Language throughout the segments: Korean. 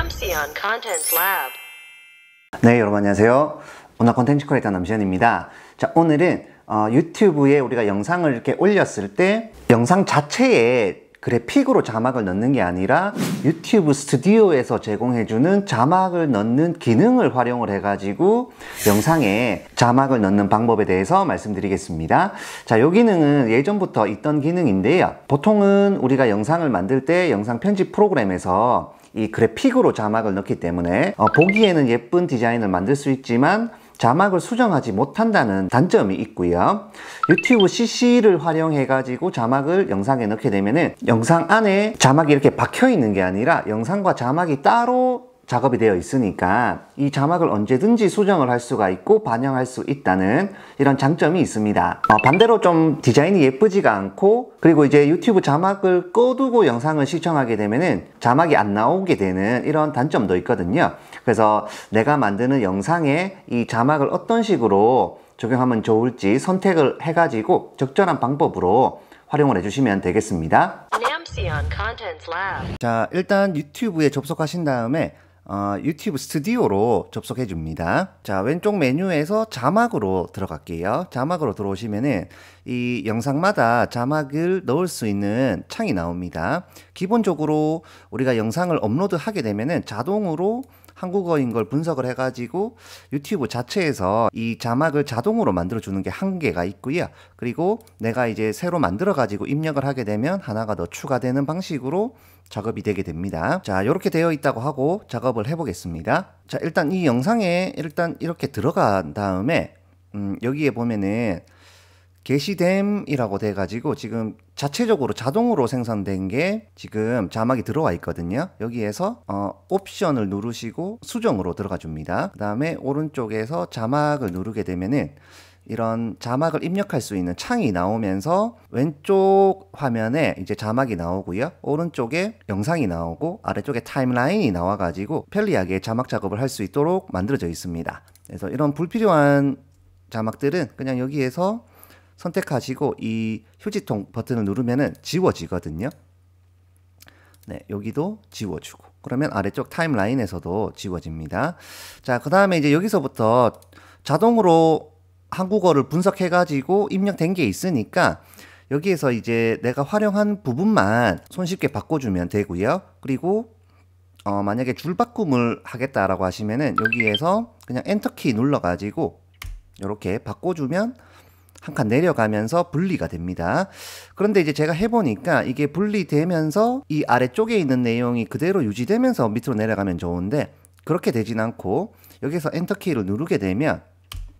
Camsion c o n t e n t Lab. 네, 여러분 안녕하세요. 오너 컨텐츠 크리에이터 남시현입니다. 자, 오늘은 어, 유튜브에 우리가 영상을 이렇게 올렸을 때 영상 자체에 그래픽으로 자막을 넣는 게 아니라 유튜브 스튜디오에서 제공해주는 자막을 넣는 기능을 활용을 해가지고 영상에 자막을 넣는 방법에 대해서 말씀드리겠습니다. 자, 요 기능은 예전부터 있던 기능인데요. 보통은 우리가 영상을 만들 때 영상 편집 프로그램에서 이 그래픽으로 자막을 넣기 때문에 어, 보기에는 예쁜 디자인을 만들 수 있지만 자막을 수정하지 못한다는 단점이 있고요 유튜브 CC를 활용해 가지고 자막을 영상에 넣게 되면 은 영상 안에 자막이 이렇게 박혀 있는 게 아니라 영상과 자막이 따로 작업이 되어 있으니까 이 자막을 언제든지 수정을 할 수가 있고 반영할 수 있다는 이런 장점이 있습니다 어, 반대로 좀 디자인이 예쁘지가 않고 그리고 이제 유튜브 자막을 꺼두고 영상을 시청하게 되면은 자막이 안 나오게 되는 이런 단점도 있거든요 그래서 내가 만드는 영상에 이 자막을 어떤 식으로 적용하면 좋을지 선택을 해가지고 적절한 방법으로 활용을 해주시면 되겠습니다 자 일단 유튜브에 접속하신 다음에 어, 유튜브 스튜디오로 접속해 줍니다. 자, 왼쪽 메뉴에서 자막으로 들어갈게요. 자막으로 들어오시면은 이 영상마다 자막을 넣을 수 있는 창이 나옵니다. 기본적으로 우리가 영상을 업로드하게 되면은 자동으로 한국어인 걸 분석을 해가지고 유튜브 자체에서 이 자막을 자동으로 만들어주는 게 한계가 있고요. 그리고 내가 이제 새로 만들어가지고 입력을 하게 되면 하나가 더 추가되는 방식으로 작업이 되게 됩니다. 자, 이렇게 되어 있다고 하고 작업을 해보겠습니다. 자, 일단 이 영상에 일단 이렇게 들어간 다음에 음, 여기에 보면은 게시됨이라고 돼가지고 지금 자체적으로 자동으로 생성된 게 지금 자막이 들어와 있거든요. 여기에서 어, 옵션을 누르시고 수정으로 들어가 줍니다. 그 다음에 오른쪽에서 자막을 누르게 되면은 이런 자막을 입력할 수 있는 창이 나오면서 왼쪽 화면에 이제 자막이 나오고요. 오른쪽에 영상이 나오고 아래쪽에 타임라인이 나와가지고 편리하게 자막 작업을 할 수 있도록 만들어져 있습니다. 그래서 이런 불필요한 자막들은 그냥 여기에서 선택하시고 이 휴지통 버튼을 누르면은 지워지거든요. 네, 여기도 지워주고 그러면 아래쪽 타임라인에서도 지워집니다. 자, 그 다음에 이제 여기서부터 자동으로 한국어를 분석해가지고 입력된 게 있으니까 여기에서 이제 내가 활용한 부분만 손쉽게 바꿔주면 되고요. 그리고 어, 만약에 줄 바꿈을 하겠다라고 하시면은 여기에서 그냥 엔터키 눌러가지고 이렇게 바꿔주면 한칸 내려가면서 분리가 됩니다. 그런데 이제 제가 해보니까 이게 분리되면서 이 아래쪽에 있는 내용이 그대로 유지되면서 밑으로 내려가면 좋은데 그렇게 되진 않고 여기서 엔터키를 누르게 되면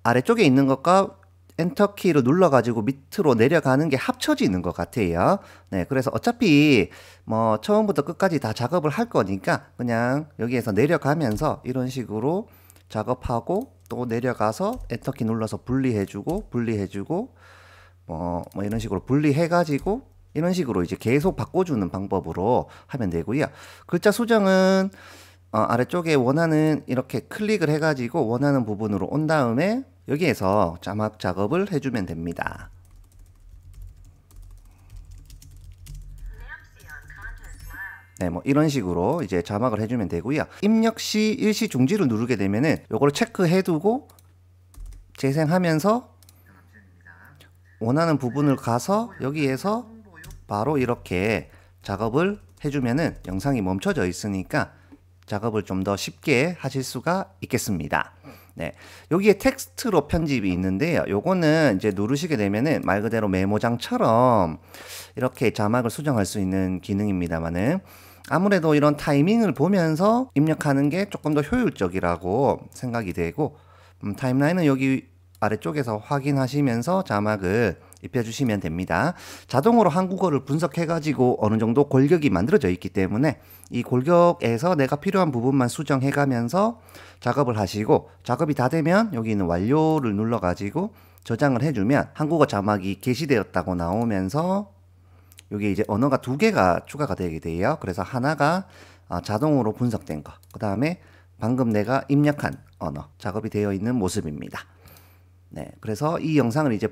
아래쪽에 있는 것과 엔터키를 눌러가지고 밑으로 내려가는 게 합쳐지는 것 같아요. 네, 그래서 어차피 뭐 처음부터 끝까지 다 작업을 할 거니까 그냥 여기에서 내려가면서 이런 식으로 작업하고 또 내려가서 엔터키 눌러서 분리해주고 분리해주고 뭐, 뭐 이런 식으로 분리해가지고 이런 식으로 이제 계속 바꿔주는 방법으로 하면 되고요. 글자 수정은 어, 아래쪽에 원하는 이렇게 클릭을 해가지고 원하는 부분으로 온 다음에 여기에서 자막 작업을 해주면 됩니다. 네, 뭐 이런 식으로 이제 자막을 해주면 되고요. 입력 시 일시 중지를 누르게 되면은 요거를 체크해두고 재생하면서 원하는 부분을 가서 여기에서 바로 이렇게 작업을 해주면은 영상이 멈춰져 있으니까 작업을 좀 더 쉽게 하실 수가 있겠습니다. 네. 여기에 텍스트로 편집이 있는데요. 요거는 이제 누르시게 되면은 말 그대로 메모장처럼 이렇게 자막을 수정할 수 있는 기능입니다만은 아무래도 이런 타이밍을 보면서 입력하는 게 조금 더 효율적이라고 생각이 되고 음, 타임라인은 여기 아래쪽에서 확인하시면서 자막을 입혀주시면 됩니다. 자동으로 한국어를 분석해가지고 어느 정도 골격이 만들어져 있기 때문에 이 골격에서 내가 필요한 부분만 수정해가면서 작업을 하시고 작업이 다 되면 여기 있는 완료를 눌러가지고 저장을 해주면 한국어 자막이 게시되었다고 나오면서 여기 이제 언어가 두 개가 추가가 되게 돼요. 그래서 하나가 어, 자동으로 분석된 거. 그 다음에 방금 내가 입력한 언어 작업이 되어 있는 모습입니다. 네, 그래서 이 영상을 이제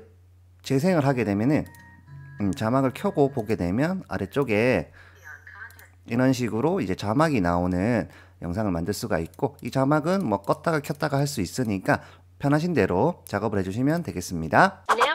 재생을 하게 되면은 음, 자막을 켜고 보게 되면 아래쪽에 이런 식으로 이제 자막이 나오는 영상을 만들 수가 있고 이 자막은 뭐 껐다가 켰다가 할 수 있으니까 편하신 대로 작업을 해주시면 되겠습니다. 네.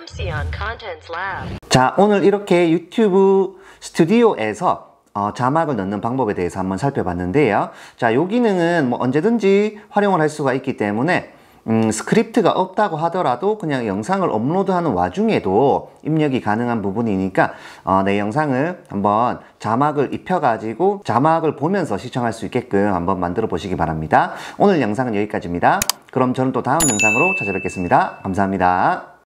자 오늘 이렇게 유튜브 스튜디오에서 어, 자막을 넣는 방법에 대해서 한번 살펴봤는데요 자 요 기능은 뭐 언제든지 활용을 할 수가 있기 때문에 음, 스크립트가 없다고 하더라도 그냥 영상을 업로드하는 와중에도 입력이 가능한 부분이니까 어, 내 영상을 한번 자막을 입혀가지고 자막을 보면서 시청할 수 있게끔 한번 만들어 보시기 바랍니다. 오늘 영상은 여기까지입니다. 그럼 저는 또 다음 영상으로 찾아뵙겠습니다. 감사합니다.